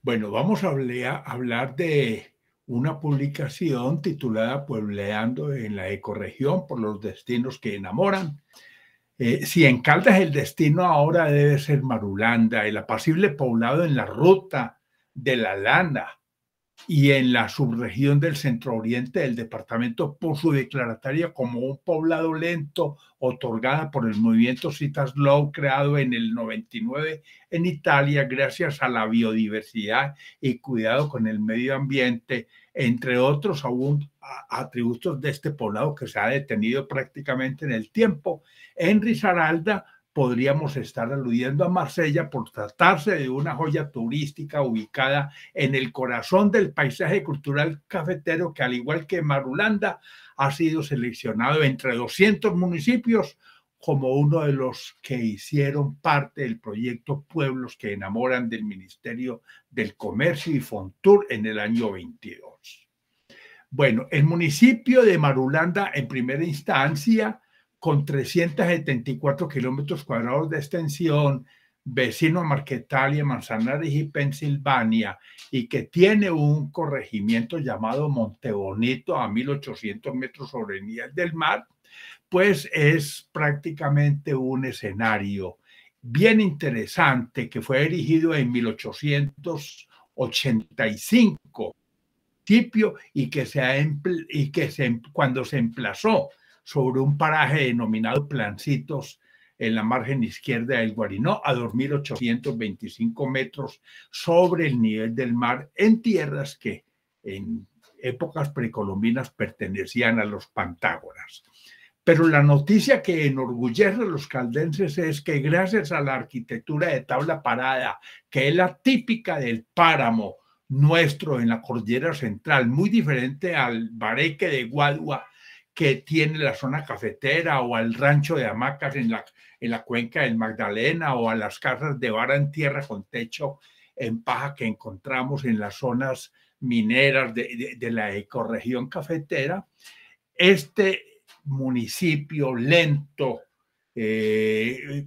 Bueno, vamos a hablar de una publicación titulada Puebleando en la ecorregión por los destinos que enamoran. Eh, si en Caldas el destino ahora debe ser Marulanda, el apacible poblado en la ruta de la lana, y en la subregión del centro oriente del departamento por su declaratoria como un poblado lento otorgada por el movimiento Citas low creado en el 99 en Italia gracias a la biodiversidad y cuidado con el medio ambiente, entre otros aún atributos de este poblado que se ha detenido prácticamente en el tiempo. En Risaralda podríamos estar aludiendo a Marsella por tratarse de una joya turística ubicada en el corazón del paisaje cultural cafetero que al igual que Marulanda ha sido seleccionado entre 200 municipios como uno de los que hicieron parte del proyecto Pueblos que enamoran del Ministerio del Comercio y Fontur en el año 22. Bueno, el municipio de Marulanda en primera instancia con 374 kilómetros cuadrados de extensión, vecino a Marquetalia, Manzanares y Pensilvania, y que tiene un corregimiento llamado Montebonito a 1800 metros sobre el nivel del mar, pues es prácticamente un escenario bien interesante que fue erigido en 1885 y que se y que em-, cuando se emplazó sobre un paraje denominado Plancitos en la margen izquierda del Guarinó, a 2.825 metros sobre el nivel del mar, en tierras que en épocas precolombinas pertenecían a los Pantágoras. Pero la noticia que enorgullece a los caldenses es que gracias a la arquitectura de tabla parada, que es la típica del páramo nuestro en la cordillera central, muy diferente al bareque de Guadua, que tiene la zona cafetera o al rancho de hamacas en la, en la cuenca del Magdalena o a las casas de vara en tierra con techo en paja que encontramos en las zonas mineras de, la ecorregión cafetera, este municipio lento, eh,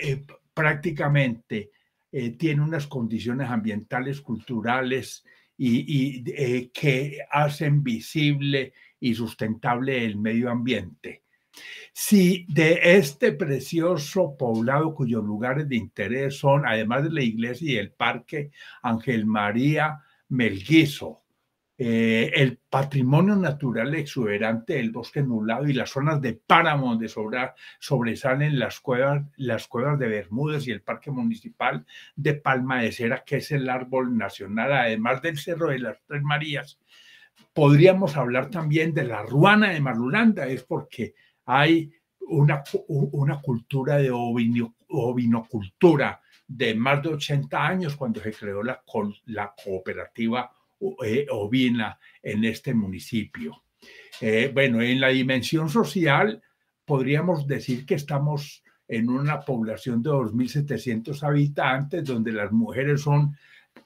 eh, prácticamente eh, tiene unas condiciones ambientales, culturales y que hacen visible y sustentable el medio ambiente. Si de este precioso poblado cuyos lugares de interés son, además de la iglesia y el parque Ángel María Melguizo, eh, el patrimonio natural exuberante del bosque nublado y las zonas de páramo de sobra, sobresalen las cuevas, las cuevas de Bermúdez y el Parque Municipal de Palma de Cera, que es el árbol nacional, además del Cerro de las Tres Marías, Podríamos hablar también de la ruana de Marulanda, es porque hay una, una cultura de ovino, ovinocultura de más de 80 años cuando se creó la, la cooperativa eh, ovina en este municipio. Eh, bueno, en la dimensión social podríamos decir que estamos en una población de 2.700 habitantes donde las mujeres son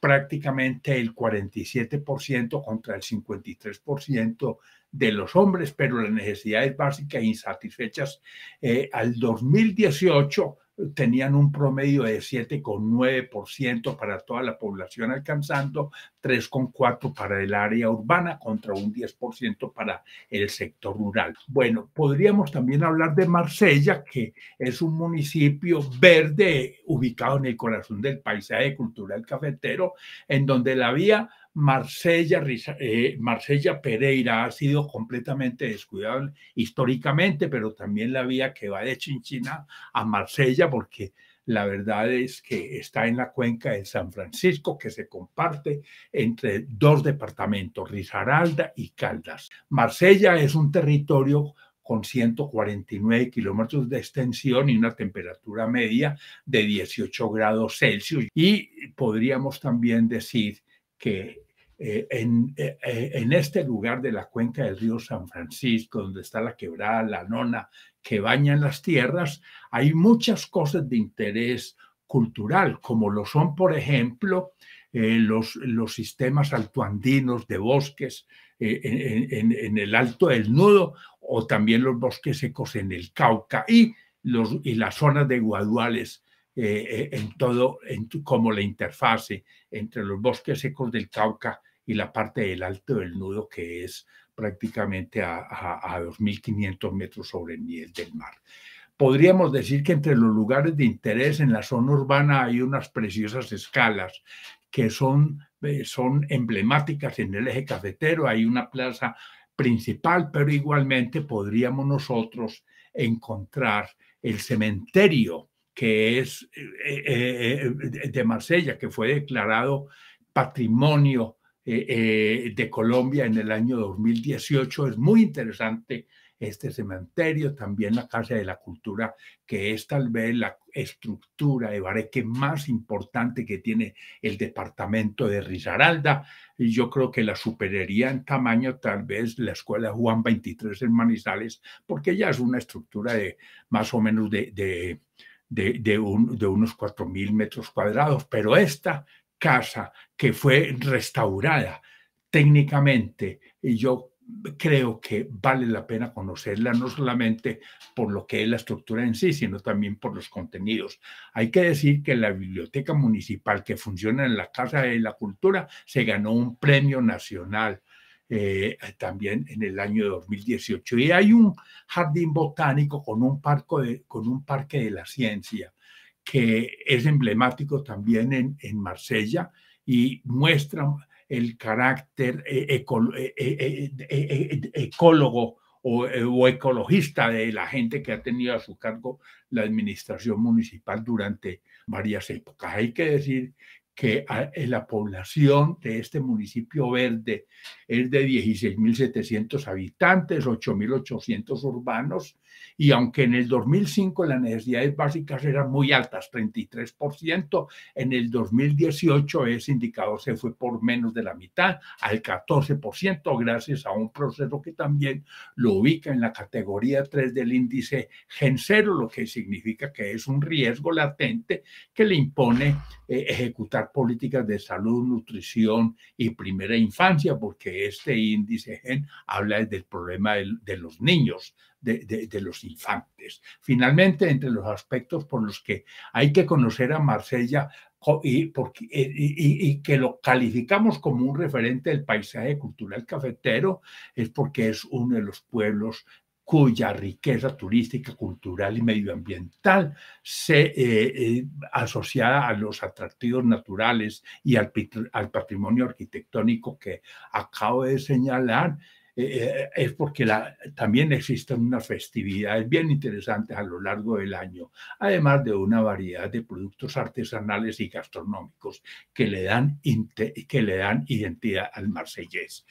prácticamente el 47% contra el 53% de los hombres, pero las necesidades básicas e insatisfechas eh, al 2018 tenían un promedio de 7,9% para toda la población alcanzando, 3,4% para el área urbana contra un 10% para el sector rural. Bueno, podríamos también hablar de Marsella, que es un municipio verde ubicado en el corazón del paisaje cultural cafetero, en donde la vía Marsella, eh, Pereira ha sido completamente descuidado históricamente, pero también la vía que va de Chinchina a Marsella, porque la verdad es que está en la cuenca de San Francisco, que se comparte entre dos departamentos, Risaralda y Caldas. Marsella es un territorio con 149 kilómetros de extensión y una temperatura media de 18 grados Celsius. Y podríamos también decir que eh, eh, eh, en, este lugar de la cuenca del río San Francisco, donde está la quebrada, la nona, que bañan las tierras, hay muchas cosas de interés cultural, como lo son, por ejemplo, los, sistemas altoandinos de bosques en, el Alto del Nudo o también los bosques secos en el Cauca y, los, y las zonas de guaduales en todo, como la interfase entre los bosques secos del Cauca y la parte del alto del nudo que es prácticamente a, 2.500 metros sobre el nivel del mar. Podríamos decir que entre los lugares de interés en la zona urbana hay unas preciosas escalas que son, eh, son emblemáticas en el eje cafetero. Hay una plaza principal, pero igualmente podríamos nosotros encontrar el cementerio que es eh, eh, de Marsella, que fue declarado patrimonio eh, eh, de Colombia en el año 2018. Es muy interesante este cementerio, también la Casa de la Cultura, que es tal vez la estructura de bareque más importante que tiene el departamento de Risaralda. Y yo creo que la superaría en tamaño tal vez la Escuela Juan 23 en Manizales, porque ya es una estructura de más o menos de, de, de, de, de unos 4.000 metros cuadrados, pero esta casa que fue restaurada técnicamente. Y yo creo que vale la pena conocerla no solamente por lo que es la estructura en sí, sino también por los contenidos. Hay que decir que la biblioteca municipal que funciona en la Casa de la Cultura se ganó un premio nacional eh, también en el año 2018. Y hay un jardín botánico con un, parco con un parque de la ciencia que es emblemático también en, Marsella y muestra el carácter eh, eh, eh, ecólogo o, o, ecologista de la gente que ha tenido a su cargo la administración municipal durante varias épocas. Hay que decir que eh, la población de este municipio verde es de 16.700 habitantes, 8.800 urbanos, y aunque en el 2005 las necesidades básicas eran muy altas, 33%, en el 2018 ese indicador se fue por menos de la mitad, al 14%, gracias a un proceso que también lo ubica en la categoría 3 del índice gen lo que significa que es un riesgo latente que le impone eh, ejecutar políticas de salud, nutrición y primera infancia, porque este índice habla del problema de, los niños, de, los infantes. Finalmente, entre los aspectos por los que hay que conocer a Marsella, y, que lo calificamos como un referente del paisaje cultural cafetero es porque es uno de los pueblos cuya riqueza turística, cultural y medioambiental se eh, eh, asociada a los atractivos naturales y al, patrimonio arquitectónico que acabo de señalar, eh, es porque también existen unas festividades bien interesantes a lo largo del año, además de una variedad de productos artesanales y gastronómicos que le dan, que le dan identidad al marsellés.